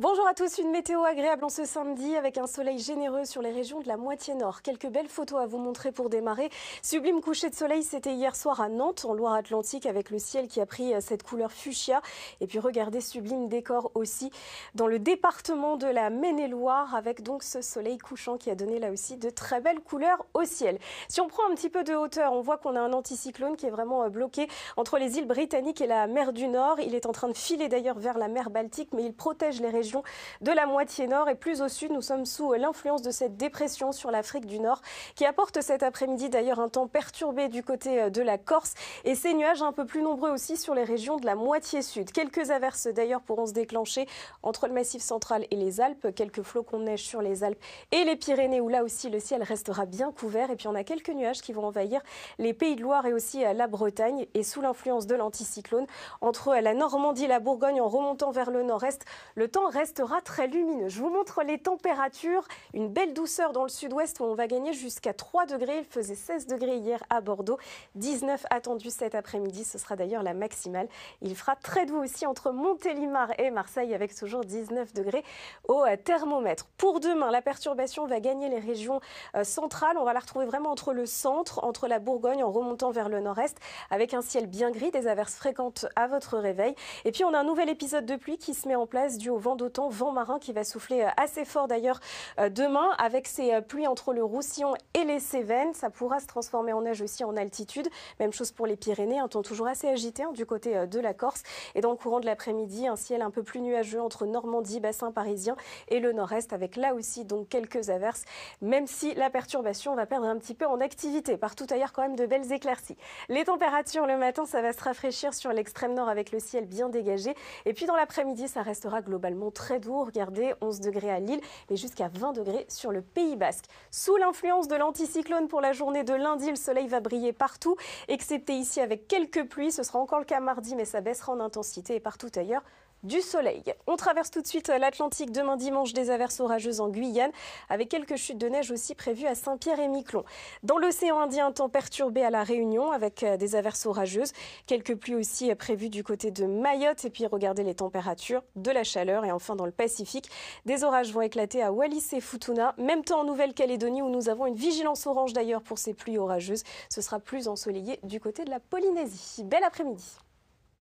Bonjour à tous, une météo agréable en ce samedi avec un soleil généreux sur les régions de la moitié nord. Quelques belles photos à vous montrer pour démarrer. Sublime coucher de soleil, c'était hier soir à Nantes, en Loire-Atlantique, avec le ciel qui a pris euh, cette couleur fuchsia. Et puis regardez, sublime décor aussi dans le département de la Maine-et-Loire, avec donc ce soleil couchant qui a donné là aussi de très belles couleurs au ciel. Si on prend un petit peu de hauteur, on voit qu'on a un anticyclone qui est vraiment euh, bloqué entre les îles britanniques et la mer du Nord. Il est en train de filer d'ailleurs vers la mer Baltique, mais il protège les régions de la moitié nord. Et plus au sud, nous sommes sous euh, l'influence de cette dépression sur l'Afrique du Nord qui apporte cet après-midi d'ailleurs un temps perturbé du côté euh, de la Corse et ces nuages un peu plus nombreux aussi sur les régions de la moitié sud. Quelques averses d'ailleurs pourront se déclencher entre le massif central et les Alpes. Quelques flocons de neige sur les Alpes et les Pyrénées où là aussi le ciel restera bien couvert. Et puis on a quelques nuages qui vont envahir les Pays de Loire et aussi euh, la Bretagne. Et sous l'influence de l'anticyclone, entre la Normandie et la Bourgogne en remontant vers le nord-est, le temps restera très lumineux. Je vous montre les températures. Une belle douceur dans le sud-ouest où on va gagner jusqu'à 3 degrés. Il faisait 16 degrés hier à Bordeaux. 19 attendus cet après-midi. Ce sera d'ailleurs la maximale. Il fera très doux aussi entre Montélimar et Marseille avec toujours 19 degrés au euh, thermomètre. Pour demain, la perturbation va gagner les régions euh, centrales. On va la retrouver vraiment entre le centre, entre la Bourgogne en remontant vers le nord-est avec un ciel bien gris, des averses fréquentes à votre réveil. Et puis on a un nouvel épisode de pluie qui se met en place dû au vent de temps, vent marin qui va souffler euh, assez fort d'ailleurs euh, demain avec ces euh, pluies entre le Roussillon et les Cévennes. Ça pourra se transformer en neige aussi en altitude. Même chose pour les Pyrénées, un temps toujours assez agité hein, du côté de la Corse. Et dans le courant de l'après-midi, un ciel un peu plus nuageux entre Normandie, bassin parisien et le nord-est avec là aussi donc quelques averses, même si la perturbation va perdre un petit peu en activité. Partout ailleurs quand même de belles éclaircies. Les températures le matin, ça va se rafraîchir sur l'extrême nord avec le ciel bien dégagé. Et puis dans l'après-midi, ça restera globalement très doux. Regardez, 11 degrés à Lille, mais jusqu'à 20 degrés sur le Pays Basque. Sous l'influence de l'anticyclone pour la journée de lundi, le soleil va briller partout, excepté ici avec quelques pluies. Ce sera encore le cas mardi, mais ça baissera en intensité et partout ailleurs du soleil. On traverse tout de suite euh, l'Atlantique demain dimanche des averses orageuses en Guyane avec quelques chutes de neige aussi prévues à Saint-Pierre et Miquelon. Dans l'océan Indien, temps perturbé à la Réunion avec euh, des averses orageuses, quelques pluies aussi euh, prévues du côté de Mayotte et puis regardez les températures, de la chaleur et enfin dans le Pacifique, des orages vont éclater à Wallis et Futuna, même temps en Nouvelle-Calédonie où nous avons une vigilance orange d'ailleurs pour ces pluies orageuses. Ce sera plus ensoleillé du côté de la Polynésie. Bel après-midi.